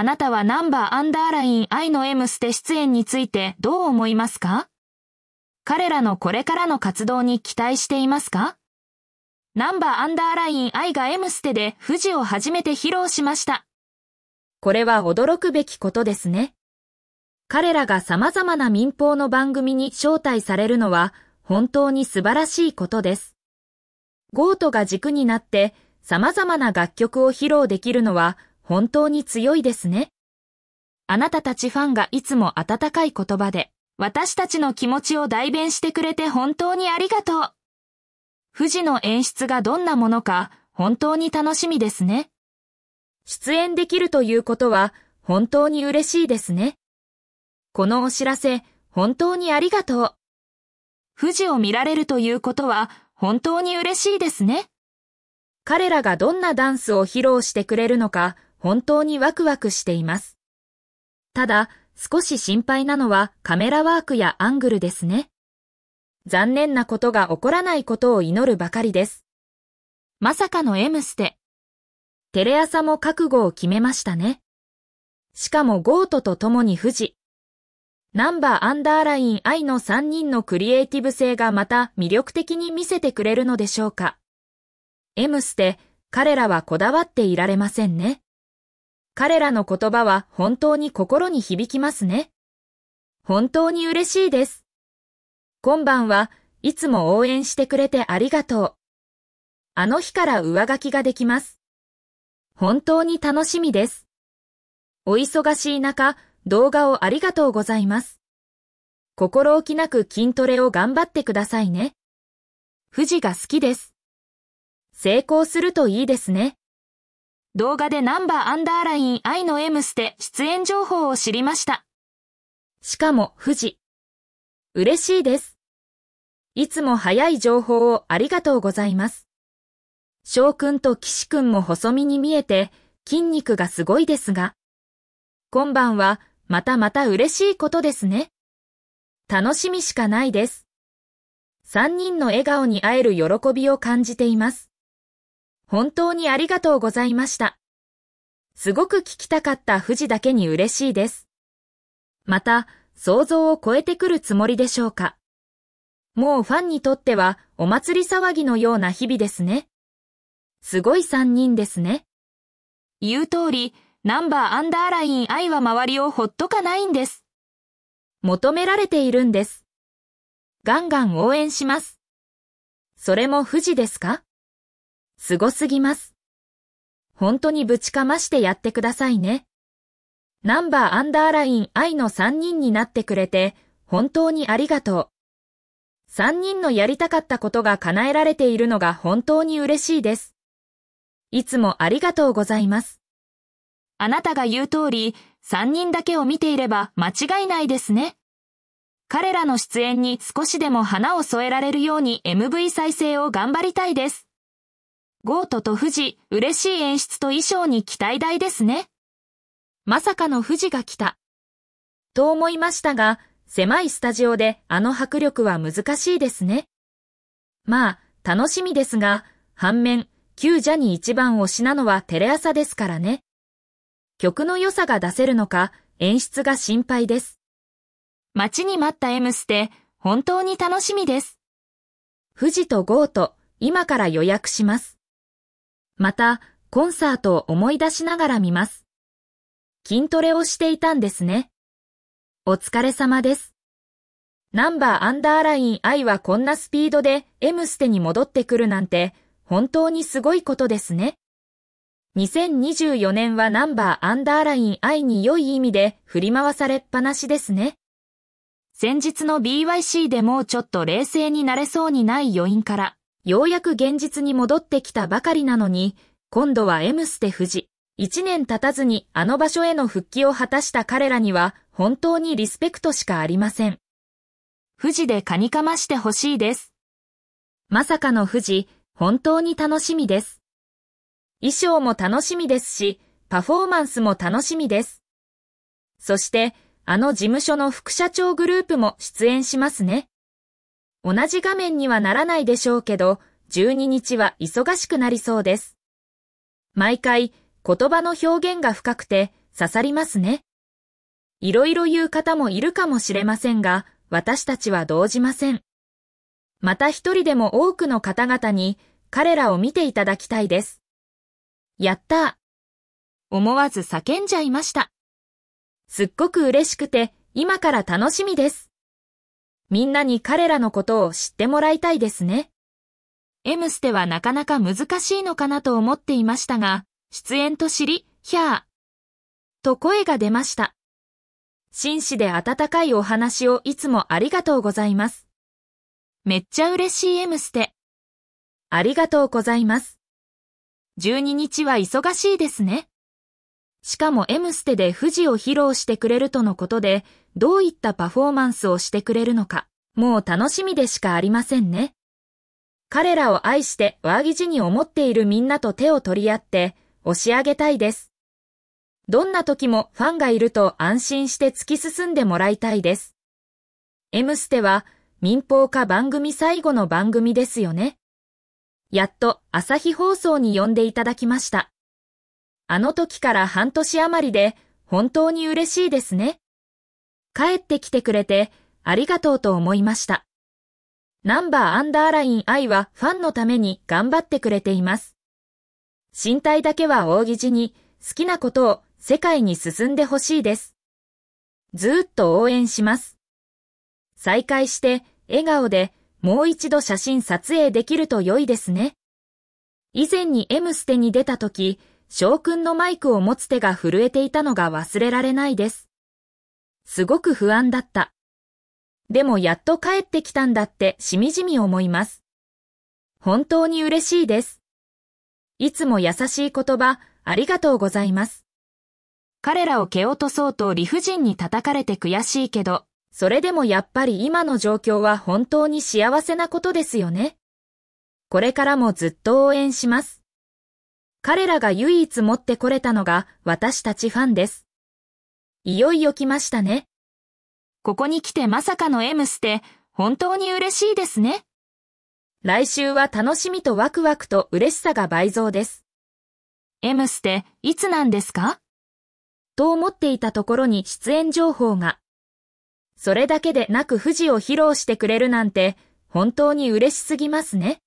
あなたはナンバーアンダーライン愛の M ステ出演についてどう思いますか彼らのこれからの活動に期待していますかナンバーアンダーライン愛が M ステで富士を初めて披露しました。これは驚くべきことですね。彼らが様々な民放の番組に招待されるのは本当に素晴らしいことです。ゴートが軸になって様々な楽曲を披露できるのは本当に強いですね。あなたたちファンがいつも温かい言葉で、私たちの気持ちを代弁してくれて本当にありがとう。富士の演出がどんなものか本当に楽しみですね。出演できるということは本当に嬉しいですね。このお知らせ本当にありがとう。富士を見られるということは本当に嬉しいですね。彼らがどんなダンスを披露してくれるのか本当にワクワクしています。ただ、少し心配なのはカメラワークやアングルですね。残念なことが起こらないことを祈るばかりです。まさかの M ステ。テレ朝も覚悟を決めましたね。しかもゴートと共に富士。ナンバーアンダーライン I の3人のクリエイティブ性がまた魅力的に見せてくれるのでしょうか。M ステ、彼らはこだわっていられませんね。彼らの言葉は本当に心に響きますね。本当に嬉しいです。今晩はいつも応援してくれてありがとう。あの日から上書きができます。本当に楽しみです。お忙しい中、動画をありがとうございます。心置きなく筋トレを頑張ってくださいね。富士が好きです。成功するといいですね。動画でナンバーアンダーライン愛の m ステ出演情報を知りました。しかも、富士。嬉しいです。いつも早い情報をありがとうございます。翔くんと岸くんも細身に見えて、筋肉がすごいですが。今晩は、またまた嬉しいことですね。楽しみしかないです。三人の笑顔に会える喜びを感じています。本当にありがとうございました。すごく聞きたかった富士だけに嬉しいです。また、想像を超えてくるつもりでしょうか。もうファンにとってはお祭り騒ぎのような日々ですね。すごい三人ですね。言う通り、ナンバーアンダーライン愛は周りをほっとかないんです。求められているんです。ガンガン応援します。それも富士ですかすすぎます。本当にぶちかましてやってくださいね。ナンバーアンダーライン愛の3人になってくれて、本当にありがとう。3人のやりたかったことが叶えられているのが本当に嬉しいです。いつもありがとうございます。あなたが言う通り、3人だけを見ていれば間違いないですね。彼らの出演に少しでも花を添えられるように MV 再生を頑張りたいです。ゴートと富士、嬉しい演出と衣装に期待大ですね。まさかの富士が来た。と思いましたが、狭いスタジオであの迫力は難しいですね。まあ、楽しみですが、反面、旧ジャニ一番推しなのはテレ朝ですからね。曲の良さが出せるのか、演出が心配です。待ちに待ったエムステ、本当に楽しみです。富士とゴート、今から予約します。また、コンサートを思い出しながら見ます。筋トレをしていたんですね。お疲れ様です。ナンバーアンダーライン I はこんなスピードで M ステに戻ってくるなんて本当にすごいことですね。2024年はナンバーアンダーライン I に良い意味で振り回されっぱなしですね。先日の BYC でもうちょっと冷静になれそうにない余韻からようやく現実に戻ってきたばかりなのに、今度はエムステ富士。一年経たずにあの場所への復帰を果たした彼らには、本当にリスペクトしかありません。富士でカニカマしてほしいです。まさかの富士、本当に楽しみです。衣装も楽しみですし、パフォーマンスも楽しみです。そして、あの事務所の副社長グループも出演しますね。同じ画面にはならないでしょうけど、12日は忙しくなりそうです。毎回、言葉の表現が深くて刺さりますね。いろいろ言う方もいるかもしれませんが、私たちは動じません。また一人でも多くの方々に彼らを見ていただきたいです。やったー思わず叫んじゃいました。すっごく嬉しくて、今から楽しみです。みんなに彼らのことを知ってもらいたいですね。エムステはなかなか難しいのかなと思っていましたが、出演と知り、ヒャー、と声が出ました。紳士で温かいお話をいつもありがとうございます。めっちゃ嬉しいエムステ。ありがとうございます。12日は忙しいですね。しかも M ステで富士を披露してくれるとのことで、どういったパフォーマンスをしてくれるのか、もう楽しみでしかありませんね。彼らを愛してワーギジに思っているみんなと手を取り合って、押し上げたいです。どんな時もファンがいると安心して突き進んでもらいたいです。M ステは民放化番組最後の番組ですよね。やっと朝日放送に呼んでいただきました。あの時から半年余りで本当に嬉しいですね。帰ってきてくれてありがとうと思いました。ナンバーアンダーライン I はファンのために頑張ってくれています。身体だけは大疑似に好きなことを世界に進んでほしいです。ずーっと応援します。再会して笑顔でもう一度写真撮影できると良いですね。以前に M ステに出た時、将軍のマイクを持つ手が震えていたのが忘れられないです。すごく不安だった。でもやっと帰ってきたんだってしみじみ思います。本当に嬉しいです。いつも優しい言葉、ありがとうございます。彼らを蹴落とそうと理不尽に叩かれて悔しいけど、それでもやっぱり今の状況は本当に幸せなことですよね。これからもずっと応援します。彼らが唯一持ってこれたのが私たちファンです。いよいよ来ましたね。ここに来てまさかの M ステ、本当に嬉しいですね。来週は楽しみとワクワクと嬉しさが倍増です。M ステ、いつなんですかと思っていたところに出演情報が。それだけでなく富士を披露してくれるなんて、本当に嬉しすぎますね。